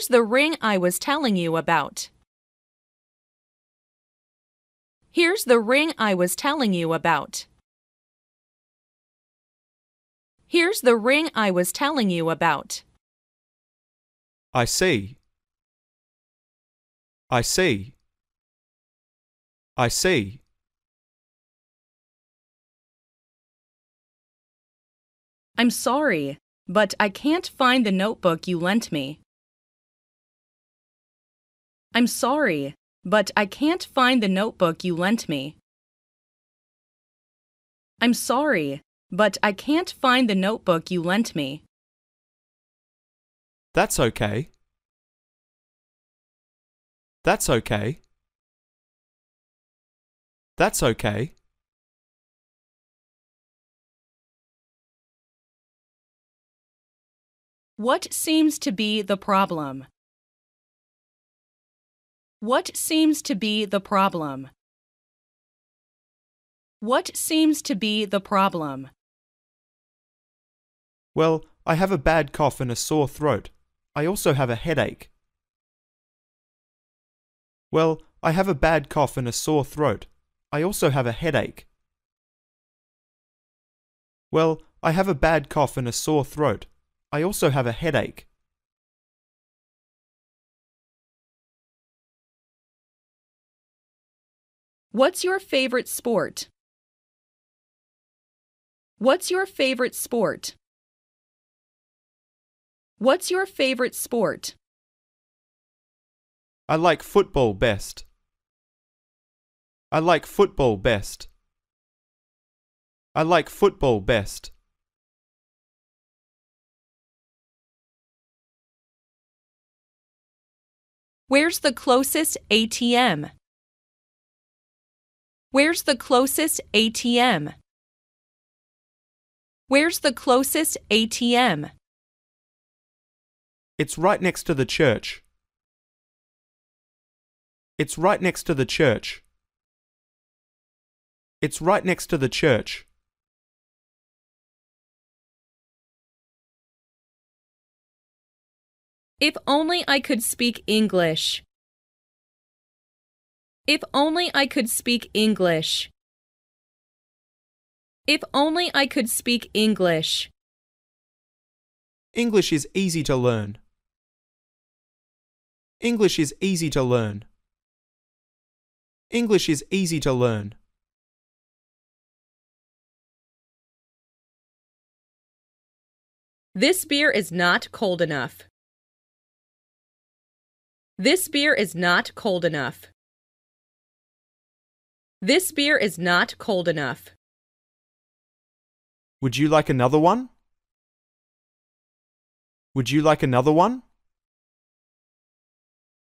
Here's the ring I was telling you about. Here's the ring I was telling you about. Here's the ring I was telling you about. I see. I see. I see. I'm sorry, but I can't find the notebook you lent me. I'm sorry, but I can't find the notebook you lent me. I'm sorry, but I can't find the notebook you lent me. That's okay. That's okay. That's okay. What seems to be the problem? What seems to be the problem? What seems to be the problem? Well, I have a bad cough and a sore throat. I also have a headache. Well, I have a bad cough and a sore throat. I also have a headache. Well, I have a bad cough and a sore throat. I also have a headache. What's your favorite sport? What's your favorite sport? What's your favorite sport? I like football best. I like football best. I like football best. Where's the closest ATM? Where's the closest ATM? Where's the closest ATM? It's right next to the church. It's right next to the church. It's right next to the church. If only I could speak English. If only I could speak English. If only I could speak English. English is easy to learn. English is easy to learn. English is easy to learn. This beer is not cold enough. This beer is not cold enough. This beer is not cold enough. Would you like another one? Would you like another one?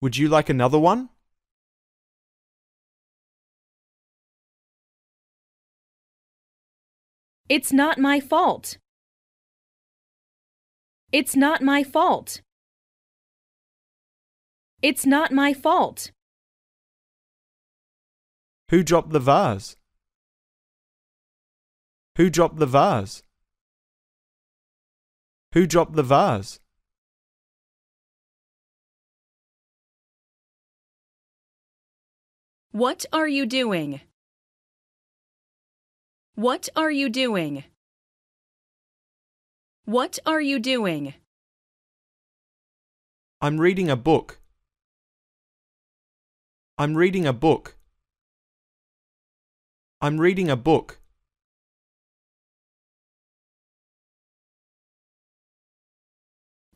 Would you like another one? It's not my fault. It's not my fault. It's not my fault. Who dropped the vase? Who dropped the vase? Who dropped the vase? What are you doing? What are you doing? What are you doing? I'm reading a book. I'm reading a book. I'm reading a book.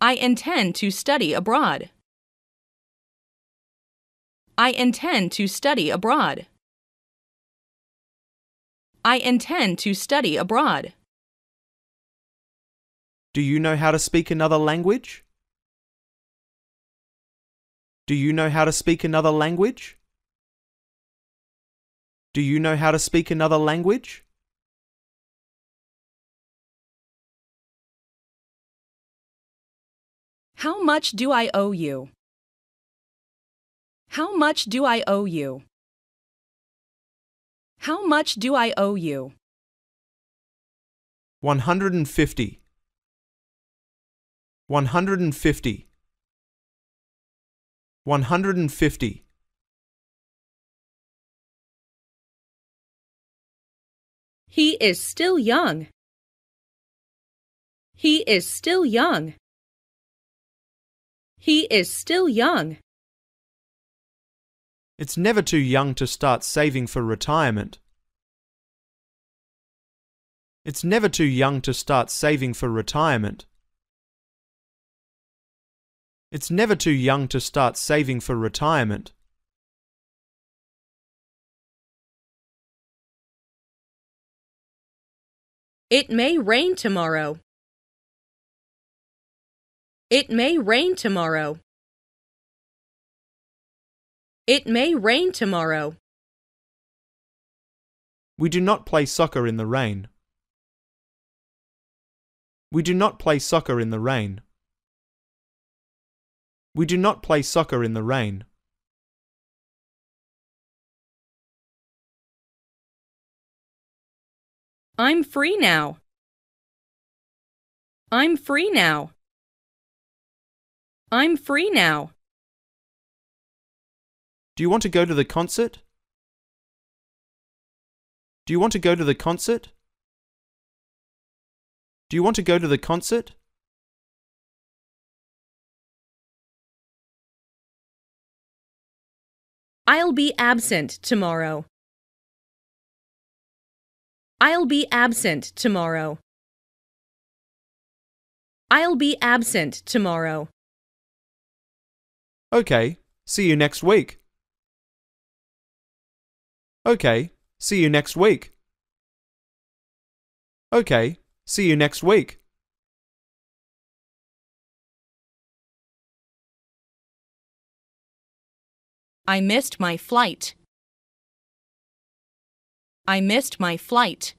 I intend to study abroad. I intend to study abroad. I intend to study abroad. Do you know how to speak another language? Do you know how to speak another language? Do you know how to speak another language? How much do I owe you? How much do I owe you? How much do I owe you? 150 150 150 He is still young. He is still young. He is still young. It's never too young to start saving for retirement. It's never too young to start saving for retirement. It's never too young to start saving for retirement. It may rain tomorrow. It may rain tomorrow. It may rain tomorrow. We do not play soccer in the rain. We do not play soccer in the rain. We do not play soccer in the rain. I'm free now. I'm free now. I'm free now. Do you want to go to the concert? Do you want to go to the concert? Do you want to go to the concert? I'll be absent tomorrow. I'll be absent tomorrow. I'll be absent tomorrow. Okay, see you next week. Okay, see you next week. Okay, see you next week. I missed my flight. I missed my flight.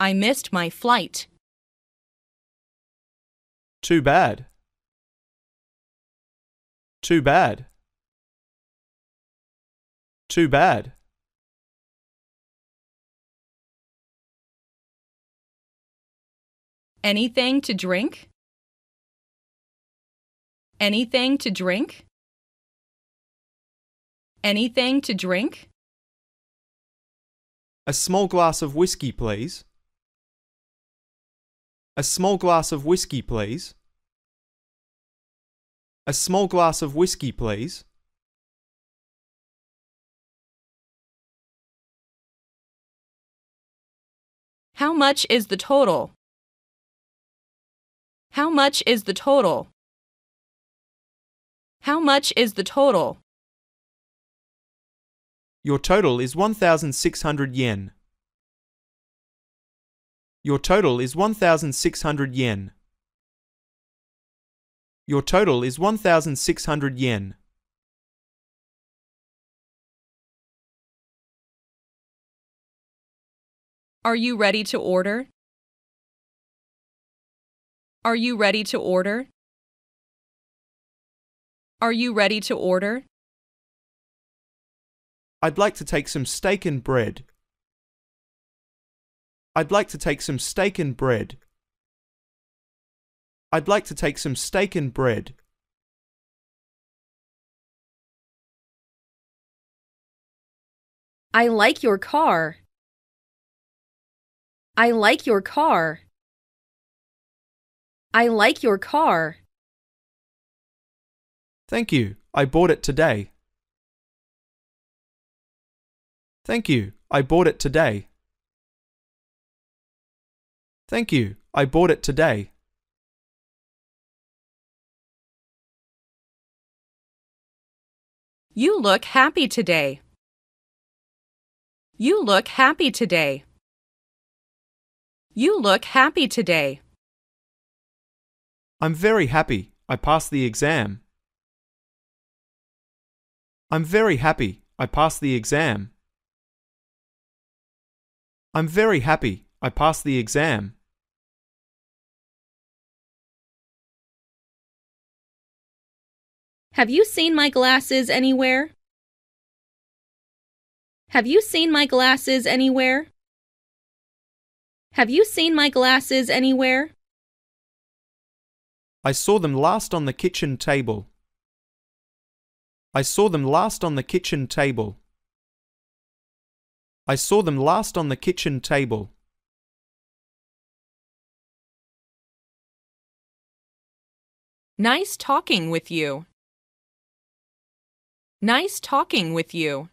I missed my flight. Too bad. Too bad. Too bad. Anything to drink? Anything to drink? Anything to drink? A small glass of whiskey, please. A small glass of whiskey, please. A small glass of whiskey, please. How much is the total? How much is the total? How much is the total? Your total is 1,600 yen. Your total is 1,600 yen. Your total is 1,600 yen. Are you ready to order? Are you ready to order? Are you ready to order? I'd like to take some steak and bread. I'd like to take some steak and bread. I'd like to take some steak and bread. I like your car. I like your car. I like your car. Thank you. I bought it today. Thank you, I bought it today. Thank you, I bought it today. You look happy today. You look happy today. You look happy today. I'm very happy. I passed the exam. I'm very happy. I passed the exam. I'm very happy. I passed the exam. Have you seen my glasses anywhere? Have you seen my glasses anywhere? Have you seen my glasses anywhere? I saw them last on the kitchen table. I saw them last on the kitchen table. I saw them last on the kitchen table. Nice talking with you. Nice talking with you.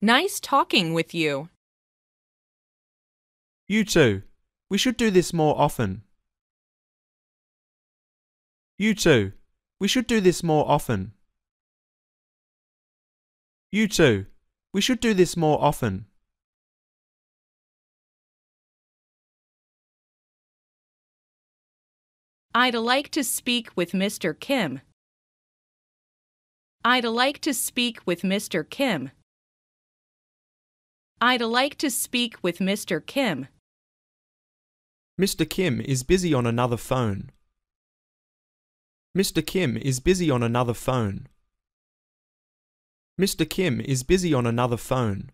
Nice talking with you. You too. We should do this more often. You too. We should do this more often. You too. We should do this more often. I'd like to speak with Mr. Kim. I'd like to speak with Mr. Kim. I'd like to speak with Mr. Kim. Mr. Kim is busy on another phone. Mr. Kim is busy on another phone. Mr. Kim is busy on another phone.